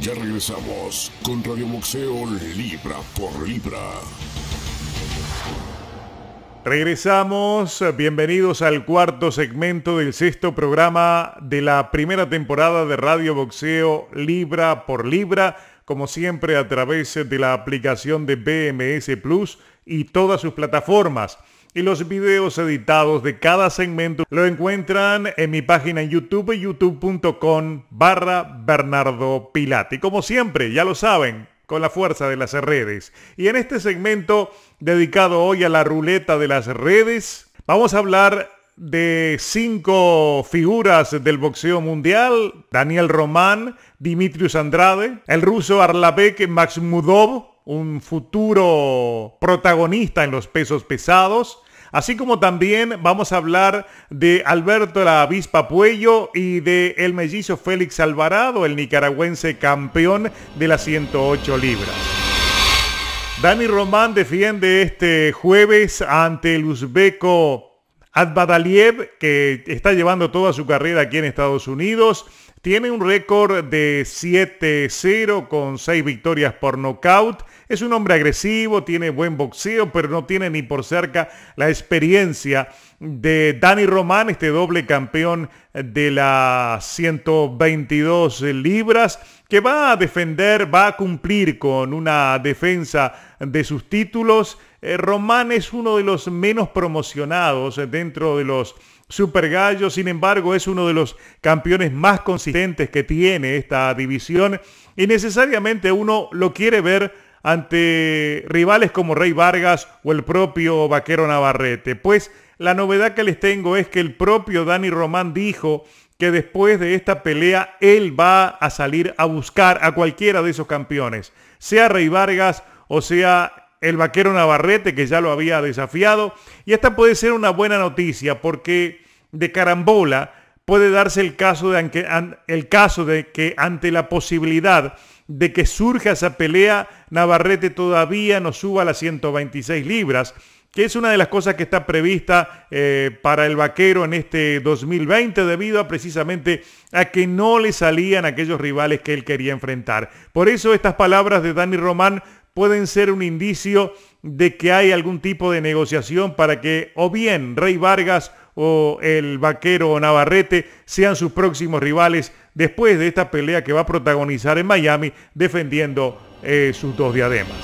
Ya regresamos con Radio Boxeo Libra por Libra. Regresamos, bienvenidos al cuarto segmento del sexto programa de la primera temporada de Radio Boxeo Libra por Libra, como siempre a través de la aplicación de BMS Plus y todas sus plataformas y los videos editados de cada segmento lo encuentran en mi página en YouTube, youtube.com barra Bernardo Pilati. Como siempre, ya lo saben, con la fuerza de las redes. Y en este segmento dedicado hoy a la ruleta de las redes, vamos a hablar de cinco figuras del boxeo mundial, Daniel Román, Dimitrius Andrade, el ruso Max Maxmudov, un futuro protagonista en los pesos pesados. Así como también vamos a hablar de Alberto la Avispa Puello y de el mellizo Félix Alvarado, el nicaragüense campeón de las 108 libras. Dani Román defiende este jueves ante el uzbeco Adbadaliev, que está llevando toda su carrera aquí en Estados Unidos. Tiene un récord de 7-0 con 6 victorias por nocaut. Es un hombre agresivo, tiene buen boxeo, pero no tiene ni por cerca la experiencia de Dani Román, este doble campeón de las 122 libras, que va a defender, va a cumplir con una defensa de sus títulos. Eh, Román es uno de los menos promocionados dentro de los Super Gallo, sin embargo, es uno de los campeones más consistentes que tiene esta división y necesariamente uno lo quiere ver ante rivales como Rey Vargas o el propio Vaquero Navarrete. Pues la novedad que les tengo es que el propio Dani Román dijo que después de esta pelea él va a salir a buscar a cualquiera de esos campeones, sea Rey Vargas o sea el vaquero Navarrete, que ya lo había desafiado. Y esta puede ser una buena noticia porque de carambola puede darse el caso de, que ante la posibilidad de que surja esa pelea, Navarrete todavía no suba a las 126 libras, que es una de las cosas que está prevista eh, para el vaquero en este 2020 debido a precisamente a que no le salían aquellos rivales que él quería enfrentar. Por eso estas palabras de Dani Román pueden ser un indicio de que hay algún tipo de negociación para que o bien Rey Vargas o el vaquero Navarrete sean sus próximos rivales después de esta pelea que va a protagonizar en Miami defendiendo eh, sus dos diademas.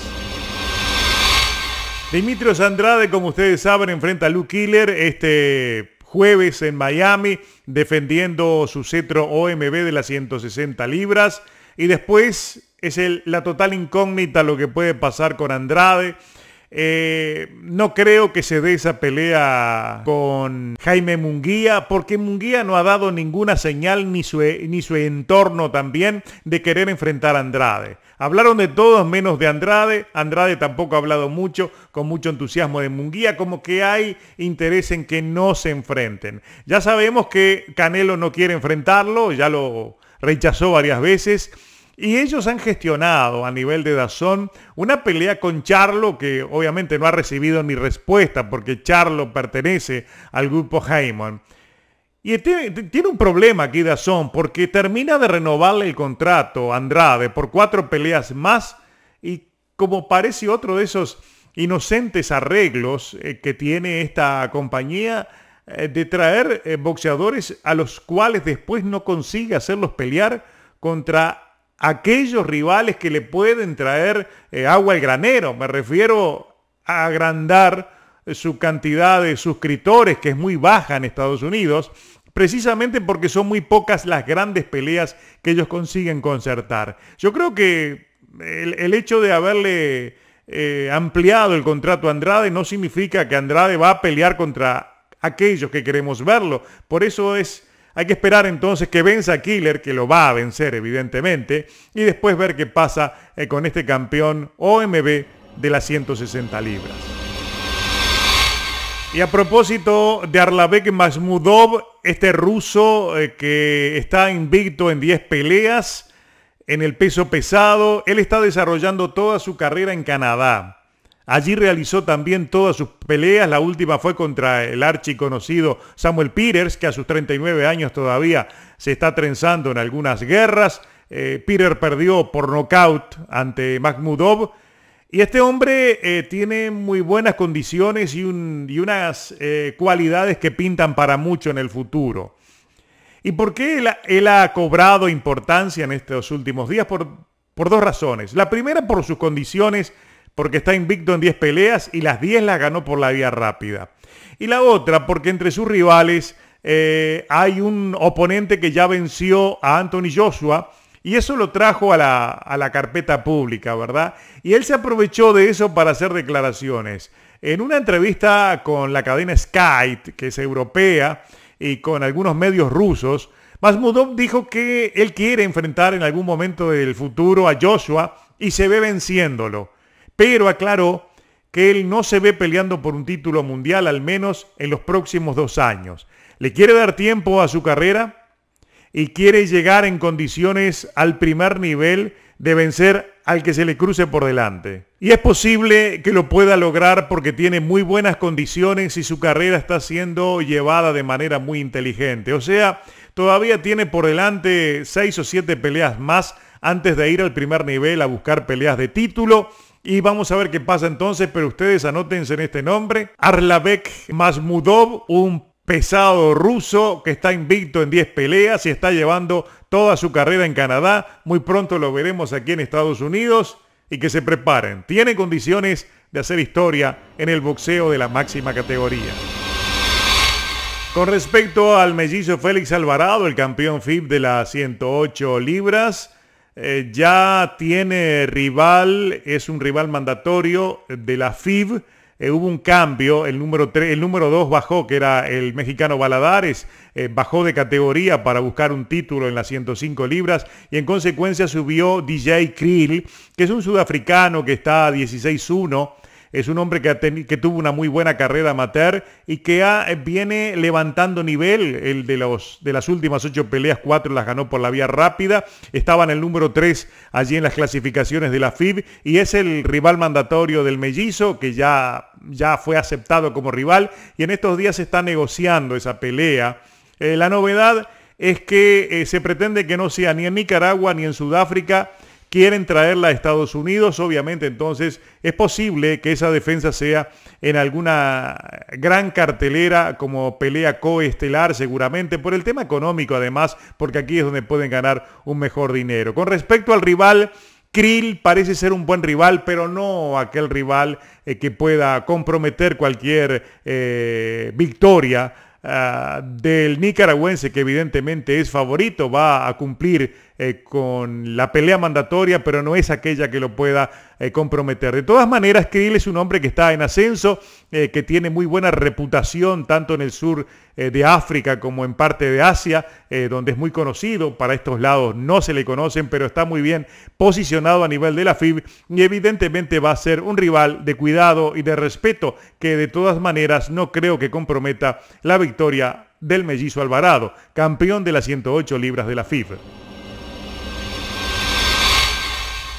Dimitrios Andrade, como ustedes saben, enfrenta a Luke Killer este jueves en Miami defendiendo su cetro OMB de las 160 libras. Y después es la total incógnita lo que puede pasar con Andrade. Eh, no creo que se dé esa pelea con Jaime Munguía, porque Munguía no ha dado ninguna señal, ni su, ni su entorno también, de querer enfrentar a Andrade. Hablaron de todos menos de Andrade. Andrade tampoco ha hablado mucho, con mucho entusiasmo de Munguía, como que hay interés en que no se enfrenten. Ya sabemos que Canelo no quiere enfrentarlo, ya lo rechazó varias veces. Y ellos han gestionado a nivel de Dazón una pelea con Charlo que obviamente no ha recibido ni respuesta porque Charlo pertenece al grupo Heyman. Y tiene un problema aquí Dazón porque termina de renovarle el contrato Andrade por cuatro peleas más y como parece otro de esos inocentes arreglos eh, que tiene esta compañía, eh, de traer eh, boxeadores a los cuales después no consigue hacerlos pelear contra aquellos rivales que le pueden traer eh, agua al granero. Me refiero a agrandar su cantidad de suscriptores, que es muy baja en Estados Unidos, precisamente porque son muy pocas las grandes peleas que ellos consiguen concertar. Yo creo que el, hecho de haberle ampliado el contrato a Andrade no significa que Andrade va a pelear contra aquellos que queremos verlo. Por eso es, hay que esperar entonces que venza Killer, que lo va a vencer evidentemente, y después ver qué pasa eh, con este campeón OMB de las 160 libras. Y a propósito de Arlavek Masmudov, este ruso eh, que está invicto en 10 peleas en el peso pesado, él está desarrollando toda su carrera en Canadá. Allí realizó también todas sus peleas. La última fue contra el conocido Samuel Peters, que a sus 39 años todavía se está trenzando en algunas guerras. Eh, Peter perdió por nocaut ante Mahmudov. Y este hombre eh, tiene muy buenas condiciones y, unas eh, cualidades que pintan para mucho en el futuro. ¿Y por qué él, ha cobrado importancia en estos últimos días? Por, por dos razones. La primera, por sus condiciones porque está invicto en 10 peleas y las 10 las ganó por la vía rápida. Y la otra, porque entre sus rivales eh, hay un oponente que ya venció a Anthony Joshua y eso lo trajo a la, a la carpeta pública, ¿verdad? Y él se aprovechó de eso para hacer declaraciones. En una entrevista con la cadena Sky, que es europea, y con algunos medios rusos, Masmudov dijo que él quiere enfrentar en algún momento del futuro a Joshua y se ve venciéndolo pero aclaró que él no se ve peleando por un título mundial, al menos en los próximos dos años. Le quiere dar tiempo a su carrera y quiere llegar en condiciones al primer nivel de vencer al que se le cruce por delante. Y es posible que lo pueda lograr porque tiene muy buenas condiciones y su carrera está siendo llevada de manera muy inteligente. O sea, todavía tiene por delante seis o siete peleas más antes de ir al primer nivel a buscar peleas de título y vamos a ver qué pasa entonces, pero ustedes anótense en este nombre. Arlavek Masmudov, un pesado ruso que está invicto en 10 peleas y está llevando toda su carrera en Canadá. Muy pronto lo veremos aquí en Estados Unidos y que se preparen. Tiene condiciones de hacer historia en el boxeo de la máxima categoría. Con respecto al mellizo Félix Alvarado, el campeón FIB de las 108 libras, eh, ya tiene rival, es un rival mandatorio de la FIB. Eh, hubo un cambio, el número el número 2 bajó, que era el mexicano Baladares, eh, bajó de categoría para buscar un título en las 105 libras y en consecuencia subió DJ Krill, que es un sudafricano que está 16-1 es un hombre que, tuvo una muy buena carrera amateur y que eh, viene levantando nivel. El de, los, de las últimas ocho peleas, cuatro las ganó por la vía rápida. Estaba en el número tres allí en las clasificaciones de la FIB y es el rival mandatorio del mellizo que ya, ya fue aceptado como rival y en estos días se está negociando esa pelea. Eh, la novedad es que eh, se pretende que no sea ni en Nicaragua ni en Sudáfrica, quieren traerla a Estados Unidos, obviamente entonces es posible que esa defensa sea en alguna gran cartelera como pelea coestelar seguramente por el tema económico además, porque aquí es donde pueden ganar un mejor dinero. Con respecto al rival, Krill parece ser un buen rival, pero no aquel rival eh, que pueda comprometer cualquier eh, victoria ah, del nicaragüense que evidentemente es favorito, va a cumplir eh, con la pelea mandatoria, pero no es aquella que lo pueda eh, comprometer. De todas maneras, Krill es un hombre que está en ascenso, eh, que tiene muy buena reputación tanto en el sur de África como en parte de Asia, donde es muy conocido. Para estos lados no se le conocen, pero está muy bien posicionado a nivel de la FIB y evidentemente va a ser un rival de cuidado y de respeto que de todas maneras no creo que comprometa la victoria del mellizo Alvarado, campeón de las 108 libras de la FIB.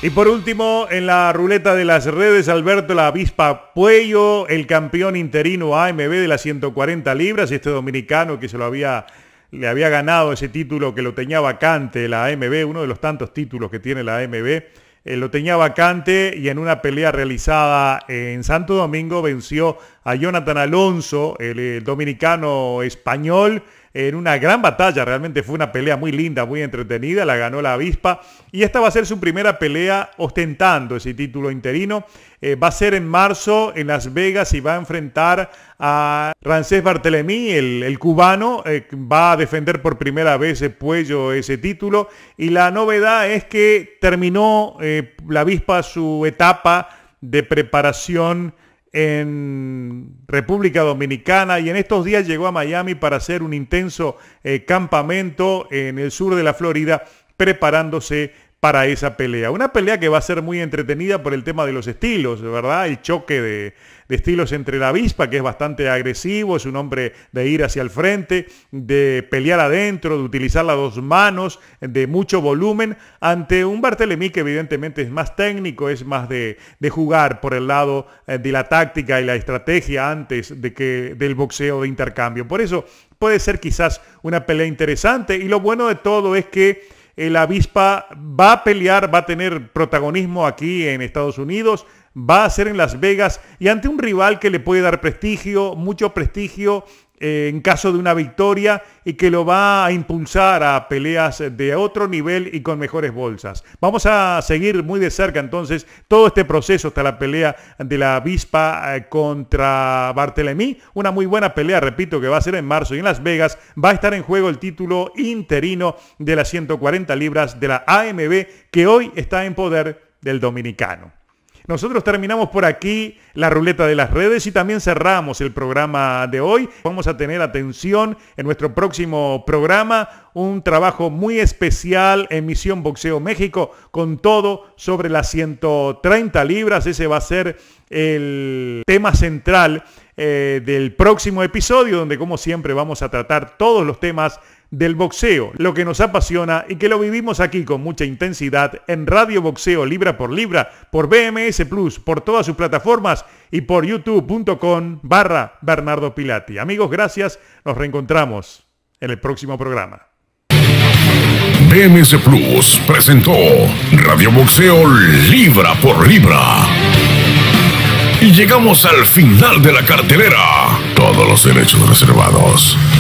Y por último, en la ruleta de las redes, Alberto La Avispa Puello, el campeón interino AMB de las 140 libras, este dominicano que se lo había le había ganado ese título que lo tenía vacante la AMB, uno de los tantos títulos que tiene la AMB, eh, lo tenía vacante y en una pelea realizada en Santo Domingo venció a Jonathan Alonso, el dominicano español, en una gran batalla. Realmente fue una pelea muy linda, muy entretenida. La ganó la avispa. Y esta va a ser su primera pelea ostentando ese título interino. Eh, va a ser en marzo en Las Vegas y va a enfrentar a Rancés Bartelemí, el, cubano. Eh, va a defender por primera vez el cuello, ese título. Y la novedad es que terminó eh, la avispa su etapa de preparación en República Dominicana y en estos días llegó a Miami para hacer un intenso eh, campamento en el sur de la Florida preparándose para esa pelea. Una pelea que va a ser muy entretenida por el tema de los estilos, ¿verdad? El choque de, estilos entre la avispa, que es bastante agresivo, es un hombre de ir hacia el frente, de pelear adentro, de utilizar las dos manos, de mucho volumen, ante un Bartelemí que evidentemente es más técnico, es más de, de jugar por el lado eh, de la táctica y la estrategia antes de que del boxeo de intercambio. Por eso puede ser quizás una pelea interesante y lo bueno de todo es que el avispa va a pelear, va a tener protagonismo aquí en Estados Unidos, va a ser en Las Vegas y ante un rival que le puede dar prestigio, mucho prestigio eh, en caso de una victoria y que lo va a impulsar a peleas de otro nivel y con mejores bolsas. Vamos a seguir muy de cerca entonces todo este proceso hasta la pelea de la avispa eh, contra Bartelemí. Una muy buena pelea, repito, que va a ser en marzo y en Las Vegas. Va a estar en juego el título interino de las 140 libras de la AMB que hoy está en poder del dominicano. Nosotros terminamos por aquí la ruleta de las redes y también cerramos el programa de hoy. Vamos a tener atención en nuestro próximo programa, un trabajo muy especial en Misión Boxeo México con todo sobre las 130 libras. Ese va a ser el tema central eh, del próximo episodio, donde como siempre vamos a tratar todos los temas del boxeo, lo que nos apasiona y que lo vivimos aquí con mucha intensidad en Radio Boxeo Libra por Libra, por BMS Plus, por todas sus plataformas y por youtube.com barra Bernardo Pilati. Amigos, gracias. Nos reencontramos en el próximo programa. BMS Plus presentó Radio Boxeo Libra por Libra. Y llegamos al final de la cartelera. Todos los derechos reservados.